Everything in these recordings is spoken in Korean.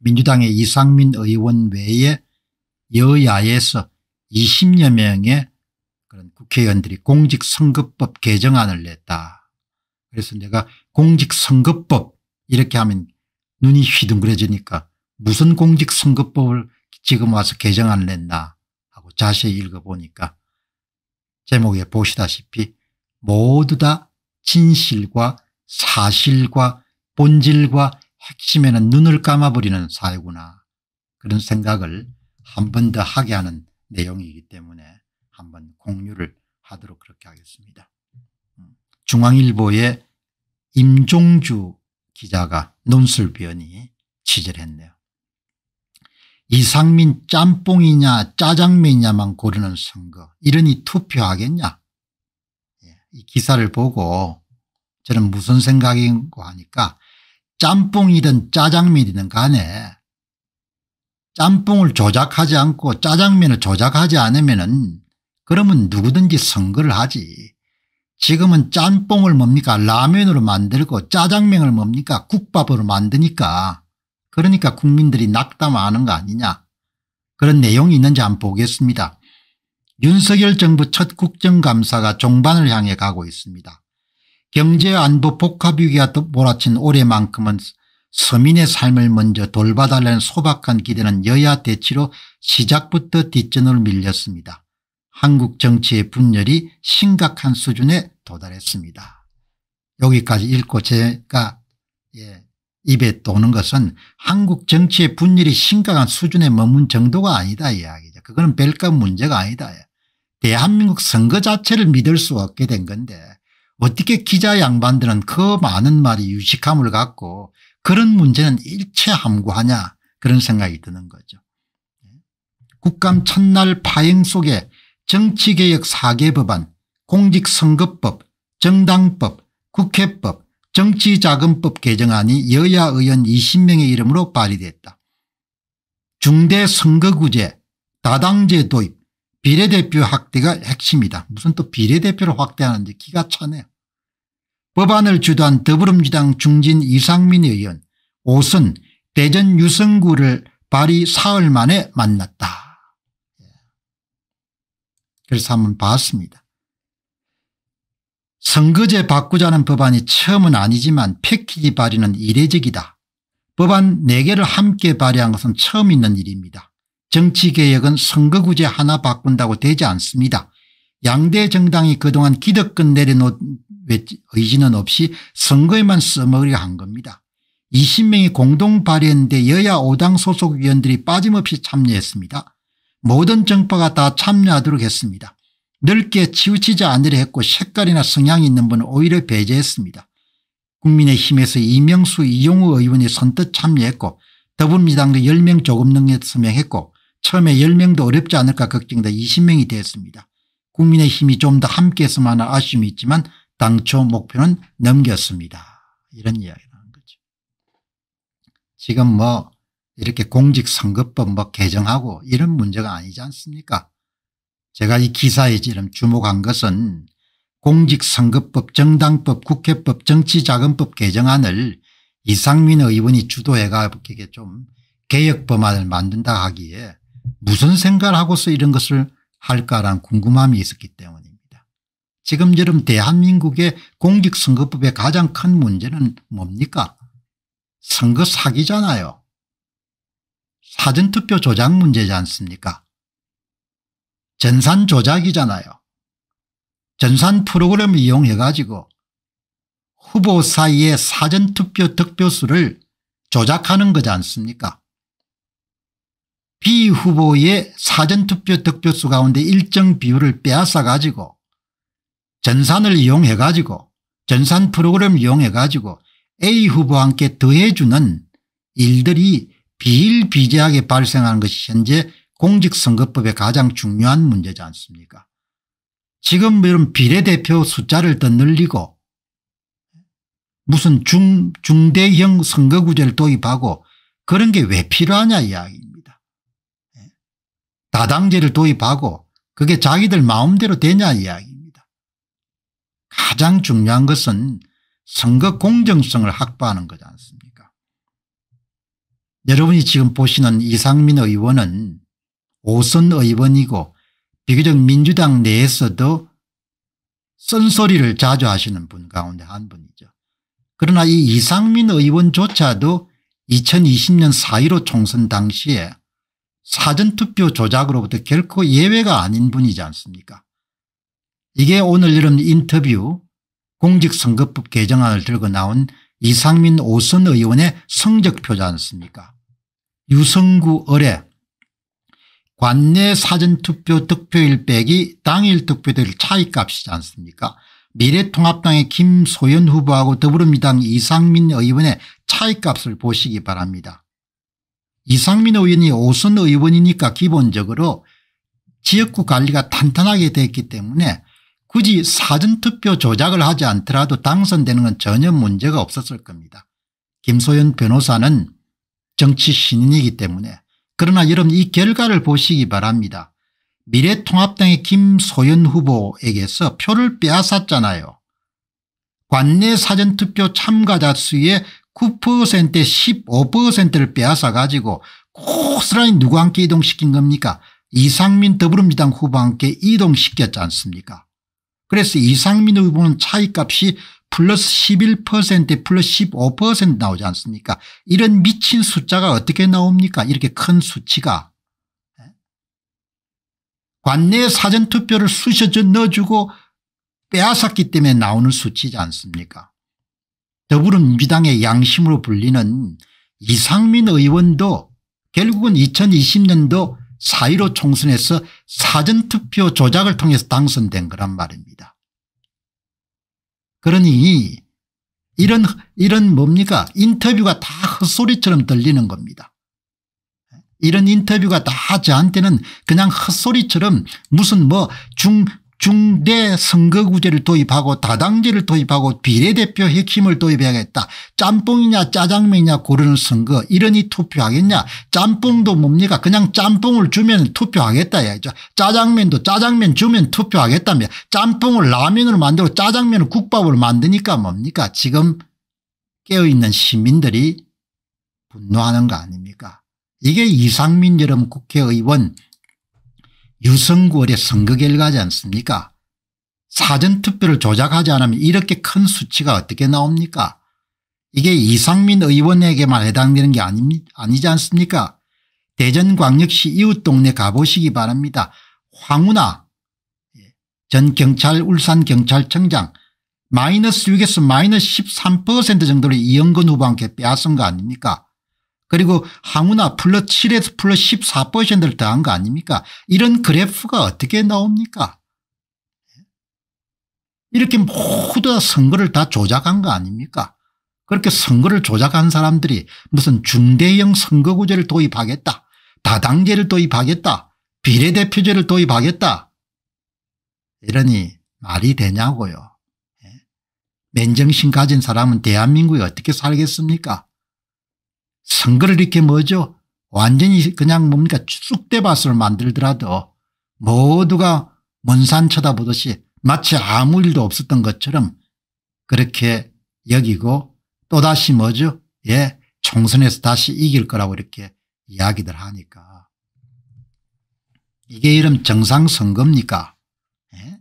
민주당의 이상민 의원 외에 여야에서 20여 명의 그런 국회의원들이 공직선거법 개정안을 냈다. 그래서 내가 공직선거법 이렇게 하면 눈이 휘둥그레지니까 무슨 공직선거법을 지금 와서 개정안을 냈나 하고 자세히 읽어보니까 제목에 보시다시피 모두 다 진실과 사실과 본질과 핵심에는 눈을 감아버리는 사회구나 그런 생각을 한 번 더 하게 하는 내용이기 때문에 한 번 공유를 하도록 그렇게 하겠습니다. 음, 중앙일보의 임종주 기자가 논술위이 취재했네요. 이상민 짬뽕이냐 짜장면이냐만 고르는 선거 이러니 투표하겠냐 예, 이 기사를 보고 저는 무슨 생각인고 하니까 짬뽕이든 짜장면이든 간에 짬뽕을 조작하지 않고 짜장면을 조작하지 않으면 은 그러면 누구든지 선거를 하지. 지금은 짬뽕을 뭡니까 라면으로 만들고 짜장면을 뭡니까 국밥으로 만드니까 그러니까 국민들이 낙담하는 거 아니냐 그런 내용이 있는지 한번 보겠습니다. 윤석열 정부 첫 국정감사가 종반을 향해 가고 있습니다. 경제안보 복합위기가 몰아친 올해만큼은 서민의 삶을 먼저 돌봐달라는 소박한 기대는 여야 대치로 시작부터 뒷전으로 밀렸습니다. 한국 정치의 분열이 심각한 수준에 도달했습니다. 여기까지 읽고 제가 예, 입에 도는 것은 한국 정치의 분열이 심각한 수준에 머문 정도가 아니다 이야기죠. 그거는 별값 문제가 아니다. 대한민국 선거 자체를 믿을 수 없게 된 건데 어떻게 기자 양반들은 그 많은 말이 유식함을 갖고 그런 문제는 일체 함구하냐 그런 생각이 드는 거죠. 국감 첫날 파행 속에 정치개혁 4개 법안 공직선거법 정당법 국회법 정치자금법 개정안이 여야 의원 20명의 이름으로 발의됐다. 중대선거구제 다당제 도입 비례대표 확대가 핵심이다. 무슨 또 비례대표를 확대하는지 기가 차네요. 법안을 주도한 더불어민주당 중진 이상민 의원 옷은 대전 유성구를 발의 사흘 만에 만났다. 예. 그래서 한번 봤습니다. 선거제 바꾸자는 법안이 처음은 아니지만 패키지 발의는 이례적이다. 법안 4개를 함께 발의한 것은 처음 있는 일입니다. 정치개혁은 선거구제 하나 바꾼다고 되지 않습니다. 양대 정당이 그동안 기득권 내려놓은 의지는 없이 선거에만 써먹으려 한 겁니다. 20명이 공동 발의했는데 여야 5당 소속 위원들이 빠짐없이 참여했습니다. 모든 정파가 다 참여하도록 했습니다. 넓게 치우치지 않으려 했고 색깔이나 성향이 있는 분은 오히려 배제했습니다. 국민의힘에서 이명수 이용우 의원이 선뜻 참여했고 더불어민주당도 10명 조금 넘게 서명했고 처음에 10명도 어렵지 않을까 걱정돼 20명이 됐습니다. 국민의힘이 좀 더 함께했으면 하는 아쉬움이 있지만 당초 목표는 넘겼습니다. 이런 이야기를 하는 거죠. 지금 뭐 이렇게 공직선거법 뭐 개정하고 이런 문제가 아니지 않습니까 제가 이 기사에 지금 주목한 것은 공직선거법 정당법 국회법 정치자금법 개정안을 이상민 의원이 주도해가 이렇게 좀 개혁법안을 만든다 하기에 무슨 생각을 하고서 이런 것을 할까란 궁금함이 있었기 때문입니다. 지금 여름 대한민국의 공직선거법의 가장 큰 문제는 뭡니까? 선거 사기잖아요. 사전투표 조작 문제지 않습니까? 전산 조작이잖아요. 전산 프로그램을 이용해 가지고 후보 사이의 사전투표 득표수를 조작하는 거지 않습니까 B 후보의 사전투표 득표수 가운데 일정 비율을 빼앗아 가지고 전산을 이용해 가지고 전산 프로그램 을 이용해 가지고 A 후보와 함께 더해주는 일들이 비일비재하게 발생하는 것이 현재 공직선거법의 가장 중요한 문제지 않습니까 지금 이런 비례대표 숫자를 더 늘리고 무슨 중, 중대형 선거구제를 도입하고 그런 게 왜 필요하냐 이야기 입니다 다당제를 도입하고 그게 자기들 마음대로 되냐 이야기입니다. 가장 중요한 것은 선거 공정성을 확보하는 거지 않습니까 여러분이 지금 보시는 이상민 의원은 5선 의원이고 비교적 민주당 내에서도 쓴소리를 자주 하시는 분 가운데 한 분이죠. 그러나 이 이상민 의원조차도 2020년 4.15 총선 당시에 사전투표 조작으로부터 결코 예외가 아닌 분이지 않습니까 이게 오늘 여름 인터뷰 공직선거법 개정안을 들고 나온 이상민 오선 의원의 성적표지 않습니까 유성구 의뢰 관내 사전투표 득표일 빼기 당일 득표될 차이값이지 않습니까 미래통합당의 김소연 후보하고 더불어민당 이상민 의원의 차이값을 보시기 바랍니다. 이상민 의원이 오선 의원이니까 기본적으로 지역구 관리가 탄탄하게 됐기 때문에 굳이 사전투표 조작을 하지 않더라도 당선되는 건 전혀 문제가 없었을 겁니다. 김소연 변호사는 정치 신인이기 때문에 그러나 여러분 이 결과를 보시기 바랍니다. 미래통합당의 김소연 후보에게서 표를 빼앗았잖아요. 관내 사전투표 참가자 수의 9%에 15%를 빼앗아 가지고 고스란히 누구 함께 이동시킨 겁니까 이상민 더불어민주당 후보 함께 이동시켰지 않습니까 그래서 이상민 후보는 차이값이 플러스 11% 플러스 15% 나오지 않습니까 이런 미친 숫자가 어떻게 나옵니까 이렇게 큰 수치가 예? 관내 사전투표를 쑤셔져 넣어주고 빼앗았기 때문에 나오는 수치지 않습니까 더불어민주당의 양심으로 불리는 이상민 의원도 결국은 2020년도 4.15 총선에서 사전투표 조작을 통해서 당선된 거란 말입니다. 그러니 이런 이런 뭡니까 인터뷰가 다 헛소리처럼 들리는 겁니다. 이런 인터뷰가 다 저한테는 그냥 헛소리처럼 무슨 뭐중 중대 선거구제를 도입하고 다당제를 도입하고 비례대표 핵심을 도입해야겠다. 짬뽕이냐 짜장면이냐 고르는 선거 이러니 투표하겠냐 짬뽕도 뭡니까 그냥 짬뽕을 주면 투표하겠다 야죠 짜장면도 짜장면 주면 투표하겠다며 짬뽕을 라면으로 만들고 짜장면을 국밥으로 만드니까 뭡니까 지금 깨어있는 시민들이 분노하는 거 아닙니까 이게 이상민 여러분 국회의원 유성구월의 선거 결과지 않습니까 사전투표를 조작하지 않으면 이렇게 큰 수치가 어떻게 나옵니까 이게 이상민 의원에게만 해당되는 게 아니, 아니지 않습니까 대전광역시 이웃 동네 가보시기 바랍니다. 황우나 예, 전 경찰 울산경찰청장 마이너스 6에서 마이너스 13% 정도를 이영근 후보한테 빼앗은 거 아닙니까 그리고 항우나 플러스 7에서 플러스 14%를 더한 거 아닙니까 이런 그래프가 어떻게 나옵니까 이렇게 모두 선거를 다 조작한 거 아닙니까 그렇게 선거를 조작한 사람들이 무슨 중대형 선거구제를 도입하겠다 다당제를 도입하겠다 비례대표제를 도입하겠다 이러니 말이 되냐고요 예? 맨정신 가진 사람은 대한민국에 어떻게 살겠습니까 선거를 이렇게 뭐죠 완전히 그냥 뭡니까 쑥대밭을 만들더라도 모두가 문산 쳐다보듯이 마치 아무 일도 없었던 것처럼 그렇게 여기고 또다시 뭐죠 예 총선에서 다시 이길 거라고 이렇게 이야기들 하니까 이게 이름 정상선거입니까 예?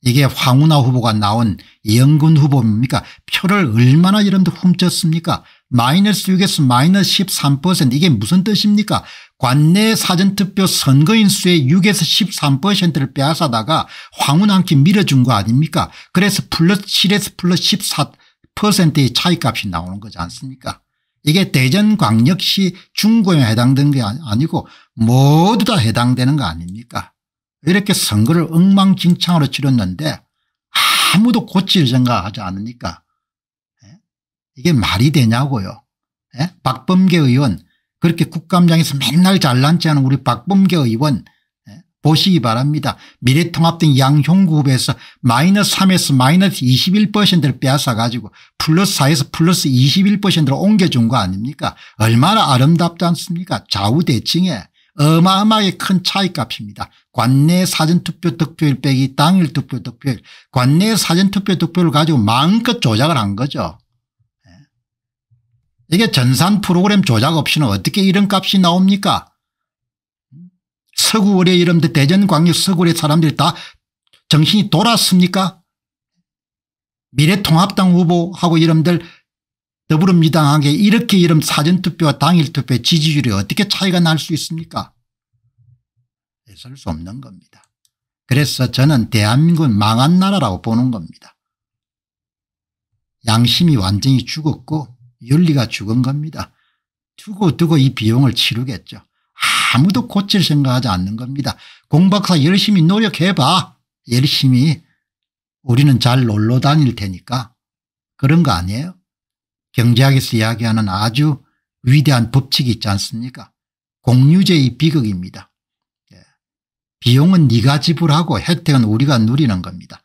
이게 황운하 후보가 나온 이영근 후보입니까 표를 얼마나 여러분들 훔쳤습니까 마이너스 6에서 마이너스 13% 이게 무슨 뜻입니까 관내 사전투표 선거인 수의 6에서 13%를 빼앗아다가 황운함께 밀어준 거 아닙니까 그래서 플러스 7에서 플러스 14%의 차이값이 나오는 거지 않습니까 이게 대전광역시 중고에 해당되게 아니고 모두 다 해당되는 거 아닙니까 이렇게 선거를 엉망진창으로 치렀는데 아무도 고칠 생각하지 않으니까 이게 말이 되냐고요. 예? 박범계 의원 그렇게 국감장에서 맨날 잘난 체하는 우리 박범계 의원 예? 보시기 바랍니다. 미래통합당 양형구 후보에서 마이너스 3에서 마이너스 21%를 빼앗아 가지고 플러스 4에서 플러스 21%로 옮겨준 거 아닙니까 얼마나 아름답지 않습니까 좌우대칭에 어마어마하게 큰 차이값입니다. 관내 사전투표 득표율 빼기 당일 투표 득표율 관내 사전투표 득표를 가지고 마음껏 조작을 한 거죠. 이게 전산 프로그램 조작 없이는 어떻게 이런 값이 나옵니까? 서구월에 이름대 대전광역 서구월의 사람들다 정신이 돌았습니까? 미래통합당 후보하고 이름들 더불어민주당에게 이렇게 이름 사전투표와 당일투표 지지율이 어떻게 차이가 날 수 있습니까? 있을 수 없는 겁니다. 그래서 저는 대한민국은 망한 나라라고 보는 겁니다. 양심이 완전히 죽었고 윤리가 죽은 겁니다. 두고두고 이 비용을 치르겠죠. 아무도 고칠 생각하지 않는 겁니다. 공박사 열심히 노력해봐. 열심히. 우리는 잘 놀러 다닐 테니까. 그런 거 아니에요? 경제학에서 이야기하는 아주 위대한 법칙이 있지 않습니까? 공유제의 비극입니다. 예. 비용은 네가 지불하고 혜택은 우리가 누리는 겁니다.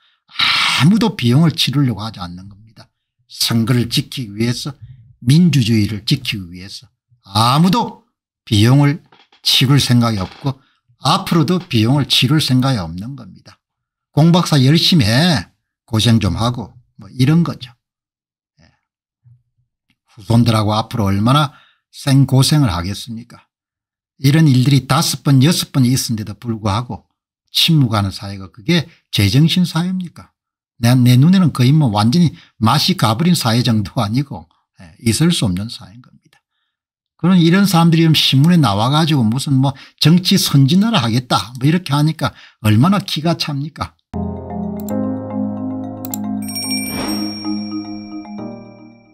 아무도 비용을 치르려고 하지 않는 겁니다. 선거를 지키기 위해서 민주주의를 지키기 위해서 아무도 비용을 치를 생각이 없고 앞으로도 비용을 치를 생각이 없는 겁니다. 공 박사 열심히 해 고생 좀 하고 뭐 이런 거죠. 예. 후손들하고 앞으로 얼마나 생고생을 하겠습니까 이런 일들이 다섯 번 여섯 번 있었는데도 불구하고 침묵하는 사회가 그게 제정신 사회입니까 내, 내 눈에는 거의 뭐 완전히 맛이 가버린 사회 정도 아니고 예, 있을 수 없는 사인 회 겁니다. 그런 이런 사람들이 신문에 나와가지고 무슨 뭐 정치 선진화를 하겠다 뭐 이렇게 하니까 얼마나 기가 찹니까?